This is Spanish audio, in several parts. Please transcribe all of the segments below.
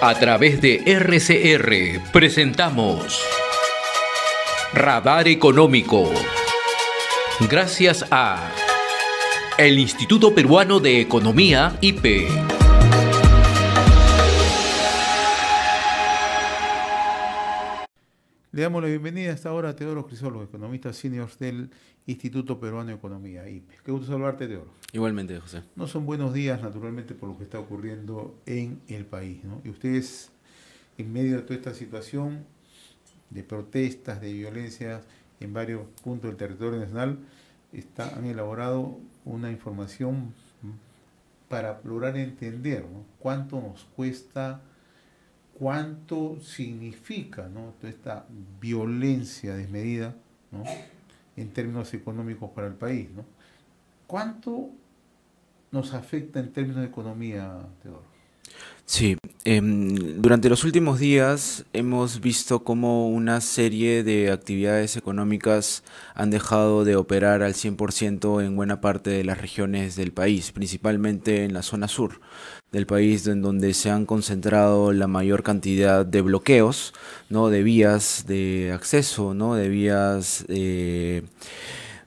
A través de RCR presentamos Radar Económico. Gracias a el Instituto Peruano de Economía, IP. Le damos la bienvenida hasta ahora a Teodoro Crisólogo, economista senior del Instituto Peruano de Economía, IPE. Qué gusto saludarte, Teodoro. Igualmente, José. No son buenos días, naturalmente, por lo que está ocurriendo en el país. ¿no? Y ustedes, en medio de toda esta situación de protestas, de violencias en varios puntos del territorio nacional, han elaborado una información para lograr entender cuánto nos cuesta, cuánto significa toda esta violencia desmedida, ¿no? en términos económicos para el país. ¿no? ¿Cuánto nos afecta en términos de economía, Teodoro? Sí, em, durante los últimos días hemos visto cómo una serie de actividades económicas han dejado de operar al 100% en buena parte de las regiones del país, principalmente en la zona sur del país, en donde se han concentrado la mayor cantidad de bloqueos, ¿no? de vías de acceso, ¿no? de vías... Eh,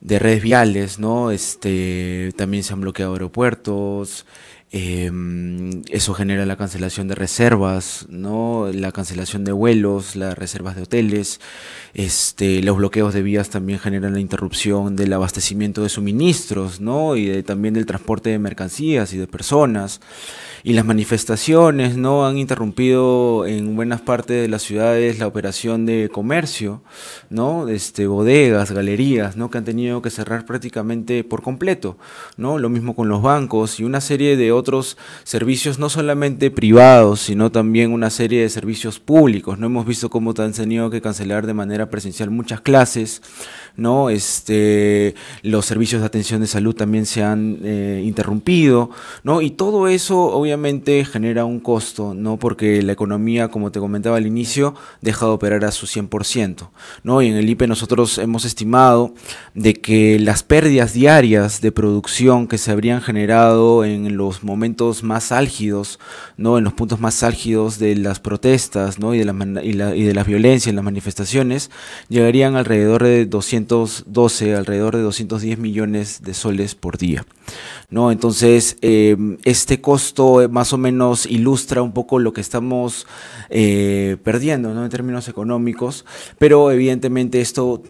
de redes viales, ¿no? Este, también se han bloqueado aeropuertos, Em, eso genera la cancelación de reservas, ¿no? la cancelación de vuelos, las reservas de hoteles, este, los bloqueos de vías también generan la interrupción del abastecimiento de suministros ¿no? y también del transporte de mercancías y de personas. Y las manifestaciones ¿no? han interrumpido en buenas partes de las ciudades la operación de comercio, ¿no? este, bodegas, galerías, ¿no? que han tenido que cerrar prácticamente por completo. ¿no? Lo mismo con los bancos y una serie de otros servicios, no solamente privados, sino también una serie de servicios públicos. No hemos visto cómo han tenido que cancelar de manera presencial muchas clases, ¿no? Este, los servicios de atención de salud también se han eh, interrumpido, ¿no? Y todo eso obviamente genera un costo, ¿no? Porque la economía, como te comentaba al inicio, deja de operar a su 100%, ¿no? Y en el IPE nosotros hemos estimado de que las pérdidas diarias de producción que se habrían generado en los momentos más álgidos, ¿no? En los puntos más álgidos de las protestas, ¿no? Y de, la, y, la, las las manifestaciones, llegarían alrededor de 200 alrededor de 210 millones de soles por día. ¿no? Entonces, eh, este costo eh, más o menos ilustra un poco lo que estamos eh, perdiendo en términos económicos, pero evidentemente esto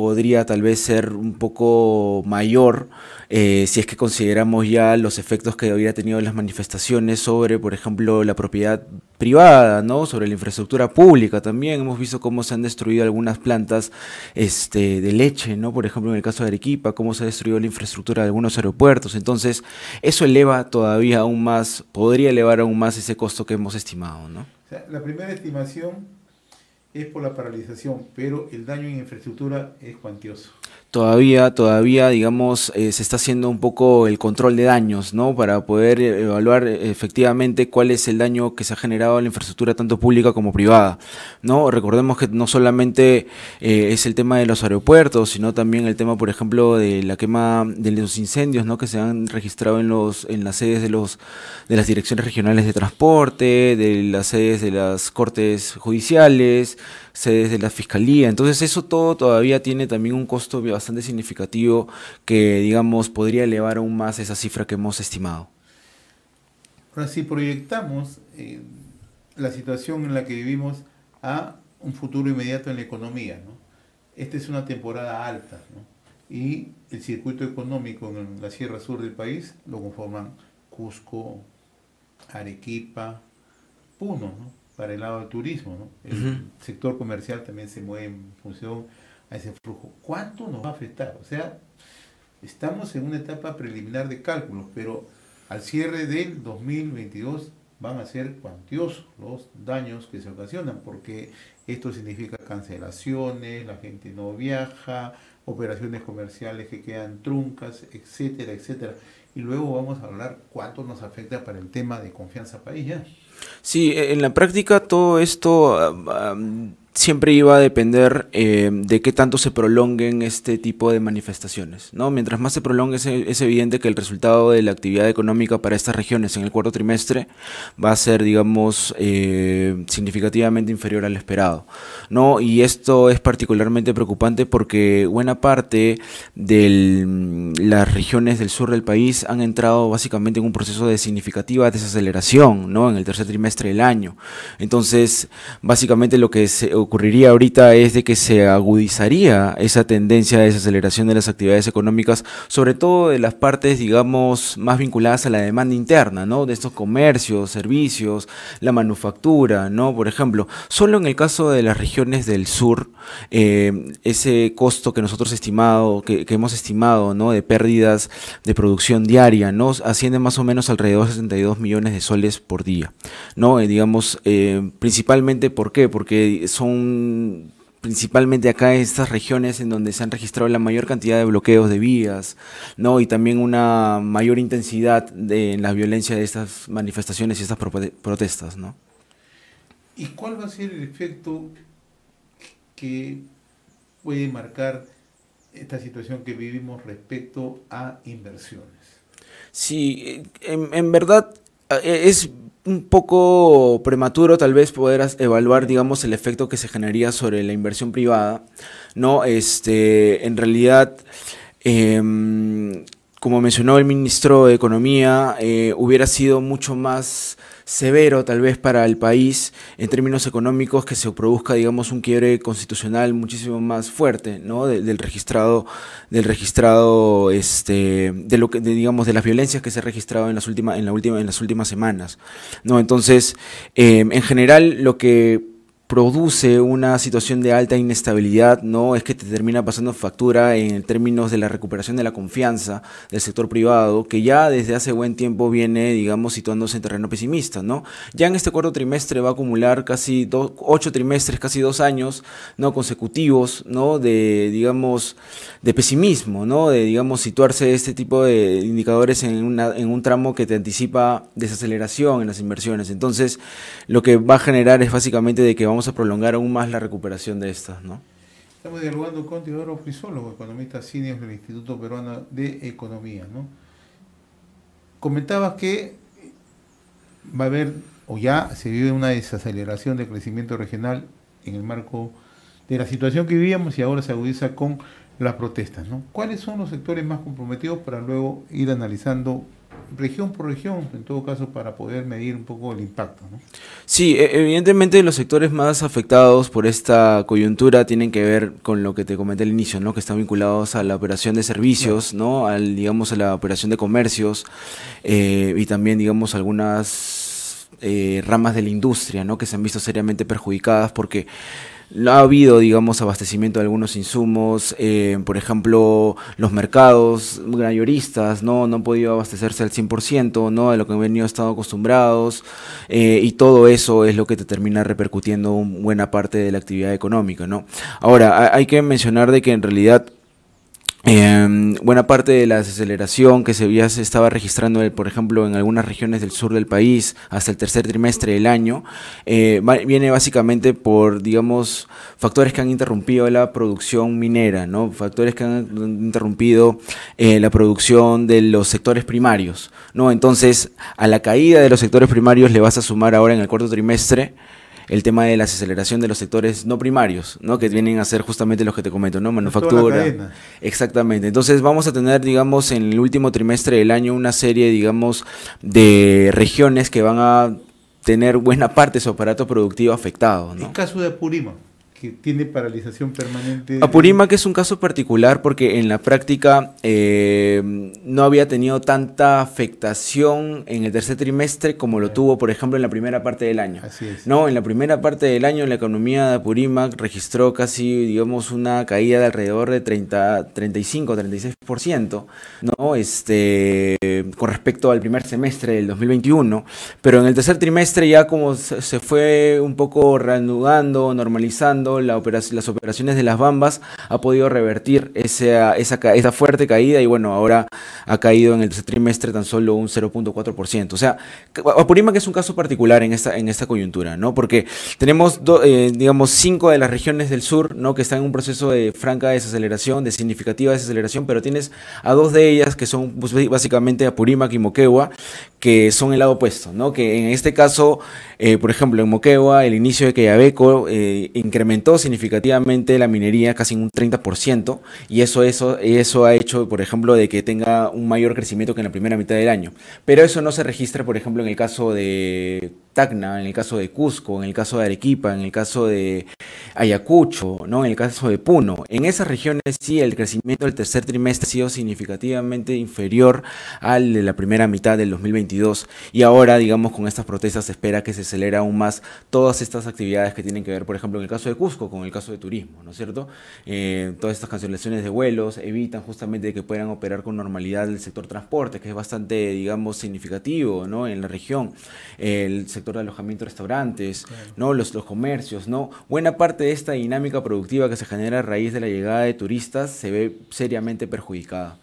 podría tal vez ser un poco mayor eh, si es que consideramos ya los efectos que habría tenido las manifestaciones sobre, por ejemplo, la propiedad privada, ¿no? Sobre la infraestructura pública también. Hemos visto cómo se han destruido algunas plantas este, de leche, ¿no? Por ejemplo, en el caso de Arequipa, cómo se ha destruido la infraestructura de algunos aeropuertos. Entonces, eso eleva todavía aún más, podría elevar aún más ese costo que hemos estimado, ¿no? la primera estimación es por la paralización, pero el daño en infraestructura es cuantioso todavía, todavía, digamos, eh, se está haciendo un poco el control de daños, ¿no? Para poder evaluar efectivamente cuál es el daño que se ha generado a la infraestructura tanto pública como privada, ¿no? Recordemos que no solamente eh, es el tema de los aeropuertos, sino también el tema, por ejemplo, de la quema de los incendios, ¿no? Que se han registrado en los, en las sedes de los, de las direcciones regionales de transporte, de las sedes de las cortes judiciales, sedes de la fiscalía. Entonces eso todo todavía tiene también un costo bastante significativo que, digamos, podría elevar aún más esa cifra que hemos estimado. Ahora, si proyectamos eh, la situación en la que vivimos a un futuro inmediato en la economía, ¿no? esta es una temporada alta ¿no? y el circuito económico en la sierra sur del país lo conforman Cusco, Arequipa, Puno. ¿no? para el lado del turismo, ¿no? El sector comercial también se mueve en función a ese flujo. ¿Cuánto nos va a afectar? O sea, estamos en una etapa preliminar de cálculos, pero al cierre del 2022 van a ser cuantiosos los daños que se ocasionan, porque esto significa cancelaciones, la gente no viaja, operaciones comerciales que quedan truncas, etcétera, etcétera. Y luego vamos a hablar cuánto nos afecta para el tema de confianza país ya. Sí, e, en la práctica todo esto ah, ah, siempre iba a depender eh, de qué tanto se prolonguen este tipo de manifestaciones. ¿no? Mientras más se prolongue, es, evidente que el resultado de la actividad económica para estas regiones en el cuarto trimestre va a ser, digamos, eh, significativamente inferior al esperado. ¿no? Y esto es particularmente preocupante porque buena parte de mm, las regiones del sur del país han entrado básicamente en un proceso de significativa desaceleración ¿no? en el tercer trimestre del año. Entonces, básicamente lo que se ocurriría ahorita es de que se agudizaría esa tendencia de desaceleración de las actividades económicas, sobre todo de las partes, digamos, más vinculadas a la demanda interna, ¿no? De estos comercios, servicios, la manufactura, ¿no? Por ejemplo, solo en el caso de las regiones del sur, eh, ese costo que nosotros estimado, que, hemos estimado, ¿no? De pérdidas de producción diaria, ¿no? Asciende más o menos alrededor de 62 millones de soles por día, ¿no? Eh, digamos, eh, principalmente, ¿por qué? Porque son principalmente acá en estas regiones en donde se han registrado la mayor cantidad de bloqueos de vías, ¿no? Y también una mayor intensidad de, en la violencia de estas manifestaciones y estas protestas, ¿no? ¿Y cuál va a ser el efecto que puede marcar esta situación que vivimos respecto a inversiones? Sí, en verdad eh, es un poco prematuro tal vez poder evaluar, digamos, el efecto que se generaría sobre la inversión privada, ¿no? Este, en realidad... Eh, como mencionó el ministro de Economía, eh, hubiera sido mucho más severo tal vez para el país en términos económicos que se produzca digamos un quiebre constitucional muchísimo más fuerte no del registrado del registrado este de lo que digamos de las violencias que se ha registrado en las últimas en la última en las últimas semanas no entonces eh, en general lo que produce una situación de alta inestabilidad, ¿no? Es que te termina pasando factura en términos de la recuperación de la confianza del sector privado, que ya desde hace buen tiempo viene, digamos, situándose en terreno pesimista, ¿no? Ya en este cuarto trimestre va a acumular casi dos, ocho trimestres, casi dos años, ¿no? Consecutivos, ¿no? De, digamos, de pesimismo, ¿no? De, digamos, situarse este tipo de indicadores en, en un tramo que te anticipa desaceleración en las inversiones. Entonces, lo que va a generar es básicamente de que vamos a prolongar aún más la recuperación de estas, ¿no? Estamos dialogando con Teodoro Frisólogo, economista senior del Instituto Peruano de Economía, Comentabas que va a haber, o ya se vive una desaceleración de crecimiento regional en el marco de la situación que vivíamos y ahora se agudiza con las protestas, ¿no? ¿Cuáles son los sectores más comprometidos para luego ir analizando región por región, en todo caso, para poder medir un poco el impacto. ¿no? Sí, e, evidentemente los sectores más afectados por esta coyuntura tienen que ver con lo que te comenté al inicio, ¿no? que están vinculados a la operación de servicios, ¿no? Al, digamos, a la operación de comercios eh, y también, digamos, algunas eh, ramas de la industria ¿no? que se han visto seriamente perjudicadas porque ha habido, digamos, abastecimiento de algunos insumos, eh, por ejemplo, los mercados mayoristas, ¿no? No han podido abastecerse al 100%, ¿no? De lo que han venido estado acostumbrados, eh, y todo eso es lo que te termina repercutiendo buena parte de la actividad económica, ¿no? Ahora, hay que mencionar de que en realidad Em, buena parte de la desaceleración que se, había estaba registrando, eh, por ejemplo, en algunas regiones del sur del país hasta el tercer trimestre del año, eh, viene básicamente por, digamos, factores que han interrumpido la producción minera, ¿no? factores que han interrumpido eh, la producción de los sectores primarios. ¿no? Entonces, a la caída de los sectores primarios le vas a sumar ahora en el cuarto trimestre el tema de la aceleración de los sectores no primarios, ¿no? Que vienen a ser justamente los que te comento, ¿no? Manufactura. Exactamente. Entonces vamos a tener, digamos, en el último trimestre del año una serie, digamos, de regiones que van a tener buena parte de su aparato productivo afectado. En El caso de Purima? que tiene paralización permanente. Apurímac es un caso particular porque en la práctica eh, no había tenido tanta afectación en el tercer trimestre como lo tuvo, por ejemplo, en la primera parte del año. Así es. No, en la primera parte del año la economía de Apurímac registró casi, digamos, una caída de alrededor de 30, 35, 36%, ¿no? Este, con respecto al primer semestre del 2021, pero en el tercer trimestre ya como se fue un poco reanudando, normalizando, las operaciones de las bambas, ha podido revertir esa, esa, fuerte caída y bueno, ahora ha caído en el trimestre tan solo un 0.4%. O sea, Apurímac es un caso particular en esta, en esta coyuntura, ¿no? Porque tenemos, eh, digamos, cinco de las regiones del sur, ¿no? Que están en un proceso de franca desaceleración, de significativa desaceleración, pero tienes a dos de ellas que son pues, básicamente Apurímac y Moquegua, que son el lado opuesto, ¿no? Que en este caso, eh, por ejemplo, en Moquegua, el inicio de Queyabeco eh, incrementó aumentó significativamente la minería casi en un 30% y eso, eso, eso ha hecho, por ejemplo, de que tenga un mayor crecimiento que en la primera mitad del año. Pero eso no se registra, por ejemplo, en el caso de Tacna, en el caso de Cusco, en el caso de Arequipa, en el caso de Ayacucho, ¿no? en el caso de Puno. En esas regiones sí el crecimiento del tercer trimestre ha sido significativamente inferior al de la primera mitad del 2022 y ahora, digamos, con estas protestas se espera que se acelere aún más todas estas actividades que tienen que ver, por ejemplo, en el caso de Cusco, con el caso de turismo, ¿no es cierto? Eh, todas estas cancelaciones de vuelos evitan justamente que puedan operar con normalidad el sector transporte, que es bastante, digamos, significativo ¿no? en la región. El sector sector de alojamiento, restaurantes, ¿no? Los, los comercios, ¿no? Buena parte de esta dinámica productiva que se genera a raíz de la llegada de turistas se ve seriamente perjudicada.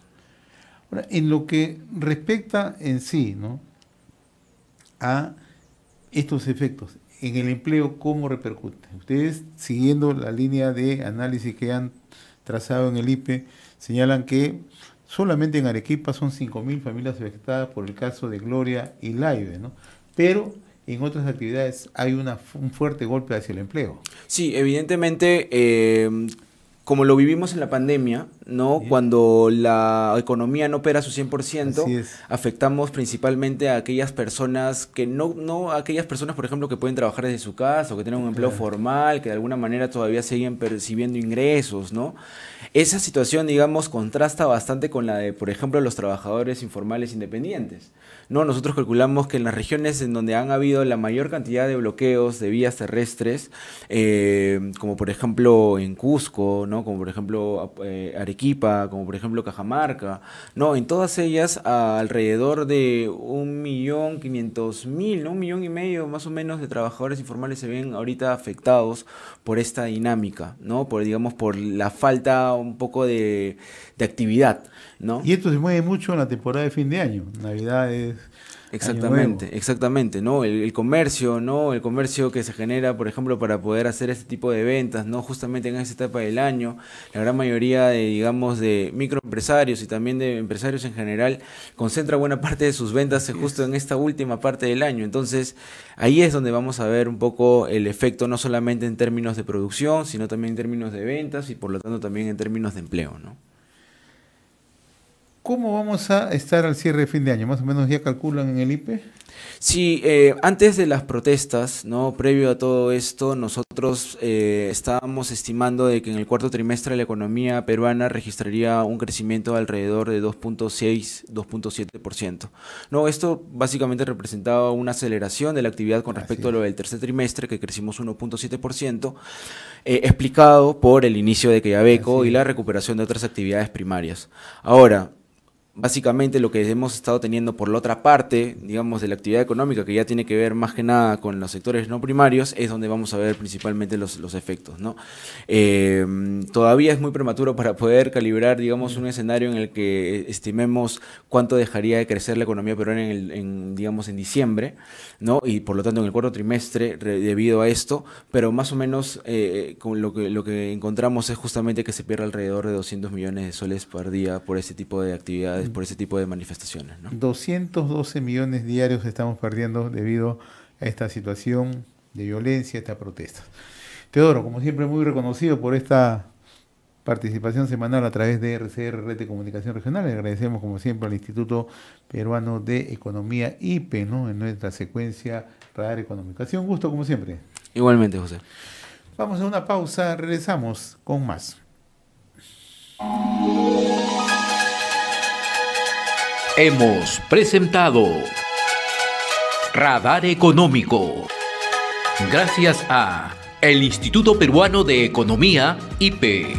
Ahora, en lo que respecta en sí, ¿no? A estos efectos, en el empleo, ¿cómo repercute? Ustedes, siguiendo la línea de análisis que han trazado en el IPE, señalan que solamente en Arequipa son 5.000 familias afectadas por el caso de Gloria y Laibe, ¿no? Pero en otras actividades hay un fuerte golpe hacia el empleo. Sí, evidentemente, eh, como lo vivimos en la pandemia, ¿no? Cuando la economía no opera a su 100%, afectamos principalmente a aquellas personas que no, no, aquellas personas, por ejemplo, que pueden trabajar desde su casa o que tienen un empleo formal, que de alguna manera todavía siguen percibiendo ingresos, ¿no? Esa situación, digamos, contrasta bastante con la de, por ejemplo, los trabajadores informales independientes, ¿no? Nosotros calculamos que en las regiones en donde han habido la mayor cantidad de bloqueos de vías terrestres, eh, como por ejemplo en Cusco, ¿no? Como por ejemplo eh, como por ejemplo Cajamarca, no, en todas ellas alrededor de un millón quinientos mil, un millón y medio más o menos de trabajadores informales se ven ahorita afectados por esta dinámica, ¿no? Por, digamos, por la falta un poco de, actividad, ¿no? Y esto se mueve mucho en la temporada de fin de año, Navidad es Exactamente, exactamente, ¿no? El, el, comercio, ¿no? El comercio que se genera, por ejemplo, para poder hacer este tipo de ventas, ¿no? Justamente en esta etapa del año, la gran mayoría de, digamos, de microempresarios y también de empresarios en general concentra buena parte de sus ventas justo en esta última parte del año. Entonces, ahí es donde vamos a ver un poco el efecto, no solamente en términos de producción, sino también en términos de ventas y por lo tanto también en términos de empleo, ¿no? ¿Cómo vamos a estar al cierre de fin de año? ¿Más o menos ya calculan en el IPE? Sí, eh, antes de las protestas, ¿no? previo a todo esto, nosotros eh, estábamos estimando de que en el cuarto trimestre la economía peruana registraría un crecimiento alrededor de 2.6-2.7%. ¿no? Esto básicamente representaba una aceleración de la actividad con respecto a lo del tercer trimestre, que crecimos 1.7%, eh, explicado por el inicio de Queyabeco y la recuperación de otras actividades primarias. Ahora, básicamente lo que hemos estado teniendo por la otra parte, digamos, de la actividad económica, que ya tiene que ver más que nada con los sectores no primarios, es donde vamos a ver principalmente los, los efectos, ¿no? Em, todavía es muy prematuro para poder calibrar, digamos, un escenario en el que estimemos cuánto dejaría de crecer la economía peruana en, digamos, en diciembre, ¿no? Y por lo tanto en el cuarto trimestre debido a esto, pero más o menos eh, lo que, lo que encontramos es justamente que se pierde alrededor de 200 millones de soles por día por este tipo de actividades por, ese tipo de manifestaciones. 212 millones diarios estamos perdiendo debido a esta situación de violencia, estas protestas. Teodoro, como siempre, muy reconocido por esta participación semanal a través de RCR Red de Comunicación Regional. Le agradecemos, como siempre, al Instituto Peruano de Economía IP, ¿no? en nuestra secuencia Radar Económico. Ha un gusto, como siempre. Igualmente, José. Vamos a una pausa, regresamos con más. Hemos presentado Radar Económico. Gracias a el Instituto Peruano de Economía, IP.